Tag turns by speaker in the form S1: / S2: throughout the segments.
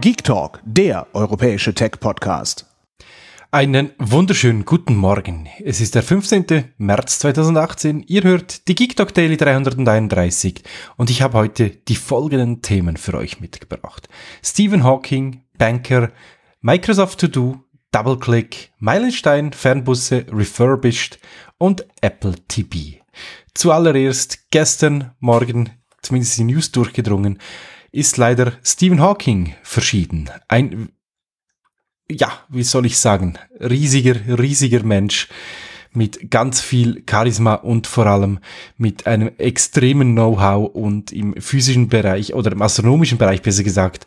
S1: Geek Talk, der europäische Tech-Podcast. Einen wunderschönen guten Morgen. Es ist der 15. März 2018. Ihr hört die Geek Talk Daily 331 und ich habe heute die folgenden Themen für euch mitgebracht. Stephen Hawking, Banker, Microsoft To Do, DoubleClick, Meilenstein, Fernbusse, Refurbished und Apple TV. Zuallererst gestern Morgen, zumindest die News durchgedrungen, ist leider Stephen Hawking verschieden. Ein, ja, wie soll ich sagen, riesiger, riesiger Mensch mit ganz viel Charisma und vor allem mit einem extremen Know-how und im physischen Bereich oder im astronomischen Bereich besser gesagt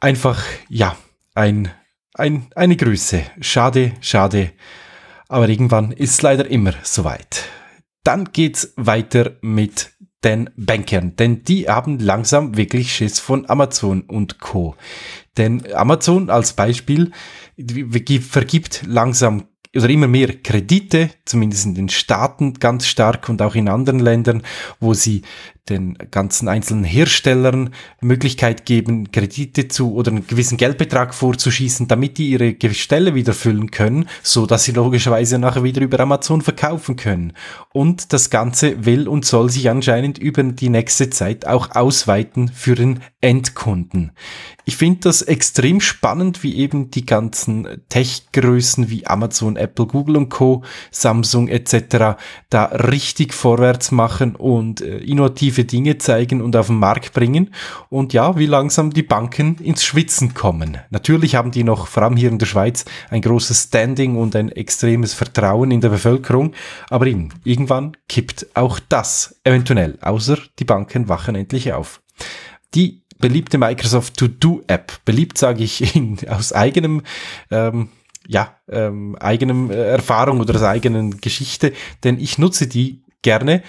S1: einfach, ja, ein, ein, eine Größe. Schade, schade. Aber irgendwann ist es leider immer soweit. Dann geht's weiter mit den Bankern, denn die haben langsam wirklich Schiss von Amazon und Co. Denn Amazon als Beispiel vergibt langsam oder immer mehr Kredite, zumindest in den Staaten ganz stark und auch in anderen Ländern, wo sie den ganzen einzelnen Herstellern Möglichkeit geben, Kredite zu oder einen gewissen Geldbetrag vorzuschießen, damit die ihre Gestelle wieder füllen können, so dass sie logischerweise nachher wieder über Amazon verkaufen können. Und das Ganze will und soll sich anscheinend über die nächste Zeit auch ausweiten für den Endkunden. Ich finde das extrem spannend, wie eben die ganzen Tech-Größen wie Amazon, Apple, Google und Co., Samsung etc. da richtig vorwärts machen und äh, innovative Dinge zeigen und auf den Markt bringen und ja, wie langsam die Banken ins Schwitzen kommen. Natürlich haben die noch, vor allem hier in der Schweiz, ein großes Standing und ein extremes Vertrauen in der Bevölkerung, aber eben, irgendwann kippt auch das eventuell, außer die Banken wachen endlich auf. Die beliebte Microsoft To-Do-App. Beliebt sage ich in, aus eigenem ähm, ja, ähm, eigenem äh, Erfahrung oder der eigenen Geschichte, denn ich nutze die gerne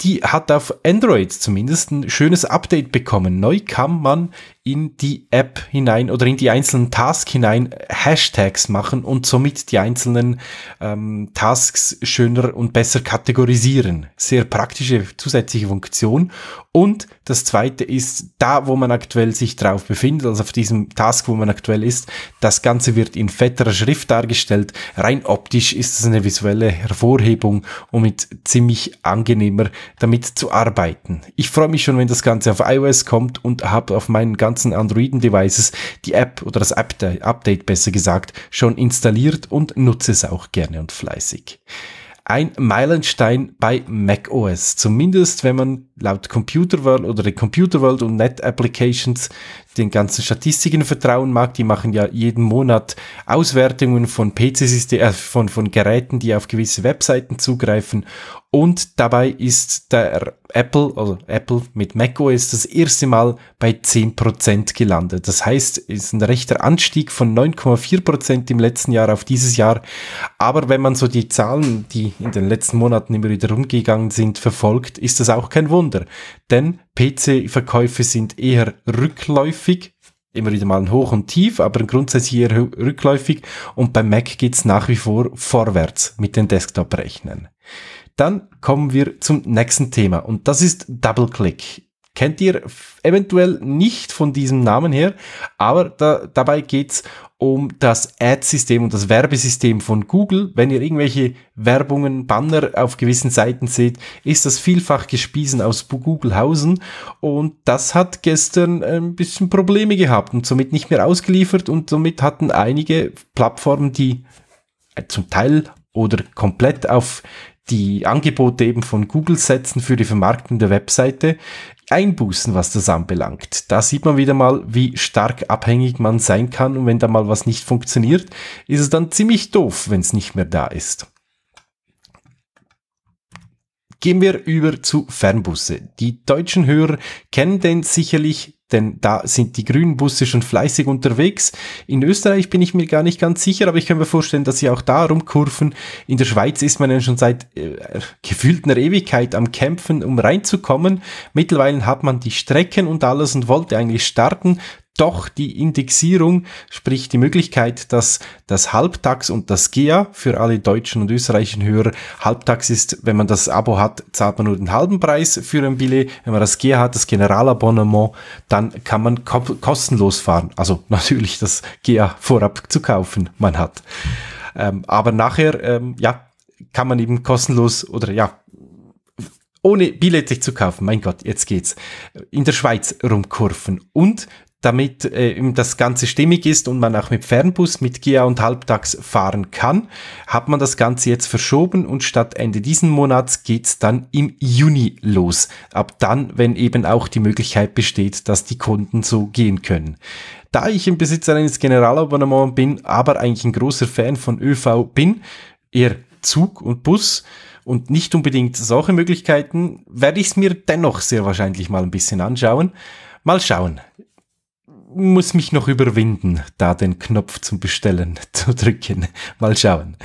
S1: die hat auf Android zumindest ein schönes Update bekommen. Neu kann man in die App hinein oder in die einzelnen Tasks hinein Hashtags machen und somit die einzelnen ähm, Tasks schöner und besser kategorisieren. Sehr praktische zusätzliche Funktion. Und das zweite ist, da wo man aktuell sich drauf befindet, also auf diesem Task, wo man aktuell ist, das Ganze wird in fetterer Schrift dargestellt. Rein optisch ist es eine visuelle Hervorhebung und mit ziemlich angenehmer damit zu arbeiten. Ich freue mich schon, wenn das Ganze auf iOS kommt und habe auf meinen ganzen Androiden-Devices die App oder das App-Update besser gesagt schon installiert und nutze es auch gerne und fleißig ein Meilenstein bei macOS. Zumindest wenn man laut Computer World oder der Computer World und Net Applications den ganzen Statistiken vertrauen mag. Die machen ja jeden Monat Auswertungen von pc äh, von, von Geräten, die auf gewisse Webseiten zugreifen. Und dabei ist der Apple, also Apple mit macOS das erste Mal bei 10% gelandet. Das heißt, es ist ein rechter Anstieg von 9,4% im letzten Jahr auf dieses Jahr. Aber wenn man so die Zahlen, die in den letzten Monaten immer wieder rumgegangen sind, verfolgt, ist das auch kein Wunder. Wunder, denn PC-Verkäufe sind eher rückläufig, immer wieder mal ein Hoch und Tief, aber grundsätzlich eher rückläufig und beim Mac geht's nach wie vor vorwärts mit den Desktop-Rechnern. Dann kommen wir zum nächsten Thema und das ist DoubleClick. Kennt ihr eventuell nicht von diesem Namen her, aber da, dabei geht's um das Ad-System und das Werbesystem von Google. Wenn ihr irgendwelche Werbungen, Banner auf gewissen Seiten seht, ist das vielfach gespiesen aus Googlehausen und das hat gestern ein bisschen Probleme gehabt und somit nicht mehr ausgeliefert und somit hatten einige Plattformen, die zum Teil oder komplett auf die Angebote eben von Google setzen für die Vermarktung der Webseite einbußen, was das anbelangt. Da sieht man wieder mal, wie stark abhängig man sein kann und wenn da mal was nicht funktioniert, ist es dann ziemlich doof, wenn es nicht mehr da ist. Gehen wir über zu Fernbusse. Die deutschen Hörer kennen den sicherlich denn da sind die grünen Busse schon fleißig unterwegs. In Österreich bin ich mir gar nicht ganz sicher, aber ich kann mir vorstellen, dass sie auch da rumkurven. In der Schweiz ist man ja schon seit äh, gefühlt einer Ewigkeit am Kämpfen, um reinzukommen. Mittlerweile hat man die Strecken und alles und wollte eigentlich starten doch die Indexierung, sprich die Möglichkeit, dass das Halbtags und das GEA für alle deutschen und österreichischen Hörer Halbtags ist, wenn man das Abo hat, zahlt man nur den halben Preis für ein Billet. Wenn man das GEA hat, das Generalabonnement, dann kann man ko kostenlos fahren. Also natürlich das GEA vorab zu kaufen, man hat. Ähm, aber nachher, ähm, ja, kann man eben kostenlos oder ja, ohne Billett sich zu kaufen, mein Gott, jetzt geht's, in der Schweiz rumkurven. Und damit äh, das Ganze stimmig ist und man auch mit Fernbus, mit GIA und halbtags fahren kann, hat man das Ganze jetzt verschoben und statt Ende diesen Monats geht's dann im Juni los. Ab dann, wenn eben auch die Möglichkeit besteht, dass die Kunden so gehen können. Da ich im Besitzer eines Generalabonnements bin, aber eigentlich ein großer Fan von ÖV bin, eher Zug und Bus, und nicht unbedingt solche Möglichkeiten, werde ich es mir dennoch sehr wahrscheinlich mal ein bisschen anschauen. Mal schauen muss mich noch überwinden, da den Knopf zum Bestellen zu drücken. Mal schauen.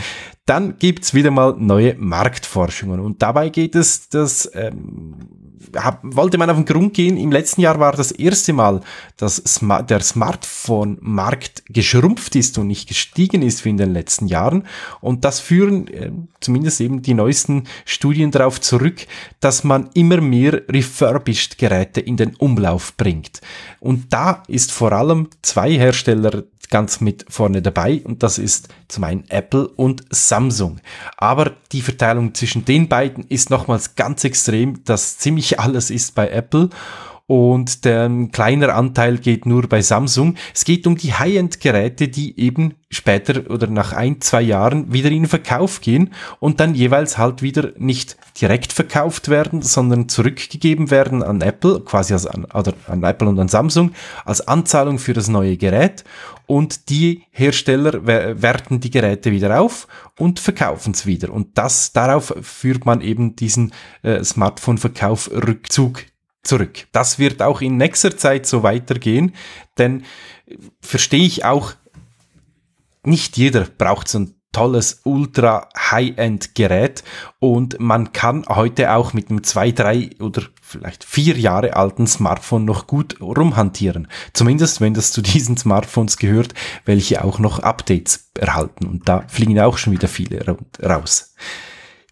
S1: Dann gibt's wieder mal neue Marktforschungen. Und dabei geht es, dass ähm, wollte man auf den Grund gehen, im letzten Jahr war das erste Mal, dass der Smartphone-Markt geschrumpft ist und nicht gestiegen ist wie in den letzten Jahren. Und das führen äh, zumindest eben die neuesten Studien darauf zurück, dass man immer mehr refurbished Geräte in den Umlauf bringt. Und da ist vor allem zwei Hersteller ganz mit vorne dabei und das ist zum einen Apple und Samsung. Aber die Verteilung zwischen den beiden ist nochmals ganz extrem, dass ziemlich alles ist bei Apple und der, ein kleiner Anteil geht nur bei Samsung. Es geht um die High-End-Geräte, die eben später oder nach ein, zwei Jahren wieder in Verkauf gehen und dann jeweils halt wieder nicht direkt verkauft werden, sondern zurückgegeben werden an Apple, quasi als an, oder an Apple und an Samsung, als Anzahlung für das neue Gerät und die Hersteller werten die Geräte wieder auf und verkaufen es wieder. Und das, darauf führt man eben diesen äh, Smartphone-Verkauf-Rückzug zurück. Das wird auch in nächster Zeit so weitergehen, denn verstehe ich auch, nicht jeder braucht so ein tolles ultra High-End Gerät und man kann heute auch mit einem zwei, drei oder vielleicht vier Jahre alten Smartphone noch gut rumhantieren. Zumindest wenn das zu diesen Smartphones gehört, welche auch noch Updates erhalten und da fliegen auch schon wieder viele raus.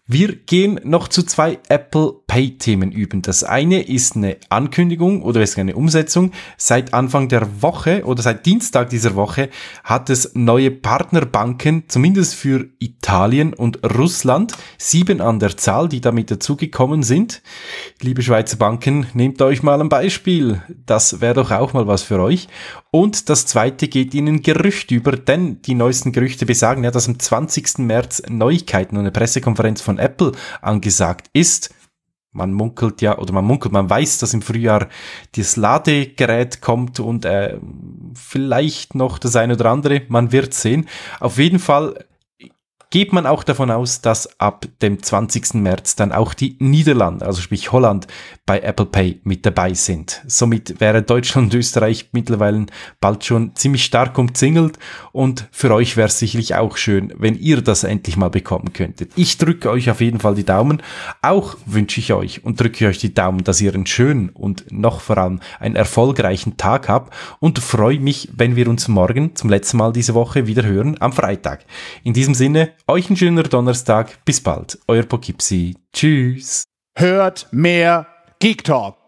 S1: Wir gehen noch zu zwei Apple Pay-Themen üben. Das eine ist eine Ankündigung oder ist eine Umsetzung. Seit Anfang der Woche oder seit Dienstag dieser Woche hat es neue Partnerbanken, zumindest für Italien und Russland, sieben an der Zahl, die damit dazugekommen sind. Liebe Schweizer Banken, nehmt euch mal ein Beispiel. Das wäre doch auch mal was für euch. Und das zweite geht Ihnen Gerücht über, denn die neuesten Gerüchte besagen ja, dass am 20. März Neuigkeiten und eine Pressekonferenz von Apple angesagt ist man munkelt ja, oder man munkelt, man weiß, dass im Frühjahr das Ladegerät kommt und äh, vielleicht noch das eine oder andere, man wird sehen. Auf jeden Fall geht man auch davon aus, dass ab dem 20. März dann auch die Niederlande, also sprich Holland, bei Apple Pay mit dabei sind. Somit wäre Deutschland und Österreich mittlerweile bald schon ziemlich stark umzingelt und für euch wäre es sicherlich auch schön, wenn ihr das endlich mal bekommen könntet. Ich drücke euch auf jeden Fall die Daumen. Auch wünsche ich euch und drücke euch die Daumen, dass ihr einen schönen und noch vor allem einen erfolgreichen Tag habt und freue mich, wenn wir uns morgen zum letzten Mal diese Woche wieder hören am Freitag. In diesem Sinne, euch einen schönen Donnerstag. Bis bald. Euer Pokipsi. Tschüss. Hört mehr Geek Talk.